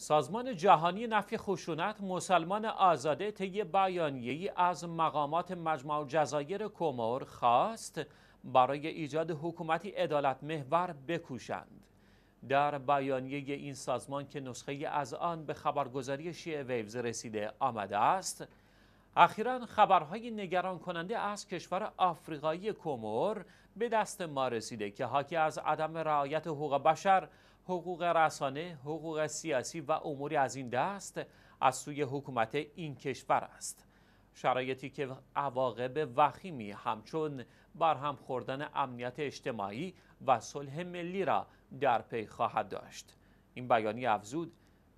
سازمان جهانی نفی خشونت مسلمان آزاده طی بیانیه‌ای از مقامات مجمع جزایر کومور خواست برای ایجاد حکومتی ادالت محور بکوشند در بیانیه این سازمان که نسخه از آن به خبرگزاری شیع ویوز رسیده آمده است اخیرا خبرهای نگران کننده از کشور آفریقایی کومور به دست ما رسیده که حاکی از عدم رعایت حقوق بشر حقوق رسانه، حقوق سیاسی و اموری از این دست از سوی حکومت این کشور است. شرایطی که عواقب وخیمی همچون برهم خوردن امنیت اجتماعی و صلح ملی را در پی خواهد داشت. این بیانیه افزود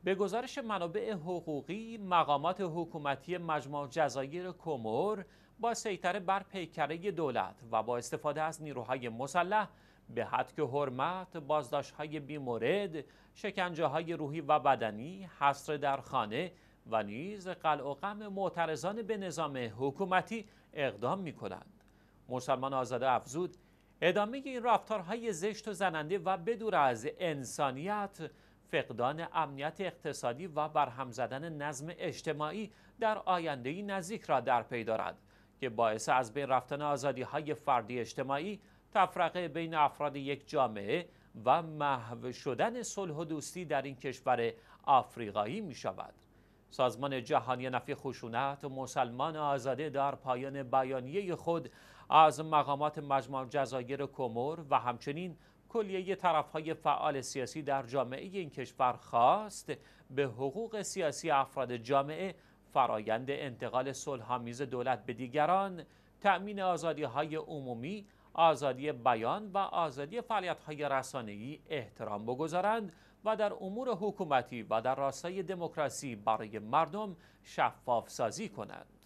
به گزارش منابع حقوقی مقامات حکومتی مجموع جزایر کمور با سیطره بر پیکره دولت و با استفاده از نیروهای مسلح به حد که حرمت، بازداشت های بیمورد، شکنجه های روحی و بدنی، حصر در خانه و نیز قلع و معترضان به نظام حکومتی اقدام می کنند. مسلمان آزاده افزود ادامه این رفتارهای زشت و زننده و بدور از انسانیت فقدان امنیت اقتصادی و برهم زدن نظم اجتماعی در آینده نزدیک را در پی دارد که باعث از بین رفتن آزادی های فردی اجتماعی تفرقه بین افراد یک جامعه و محو شدن صلح و دوستی در این کشور آفریقایی می شود. سازمان جهانی نفی خشونت مسلمان آزاده در پایان بیانیه خود از مقامات مجمع جزایر کمور و همچنین کلیه طرفهای فعال سیاسی در جامعه این کشور خواست به حقوق سیاسی افراد جامعه فرایند انتقال صلحآمیز دولت به دیگران تأمین آزادی های عمومی آزادی بیان و آزادی فعالیت‌های رسانه‌ای احترام بگذارند و در امور حکومتی و در راستای دموکراسی برای مردم شفاف سازی کنند.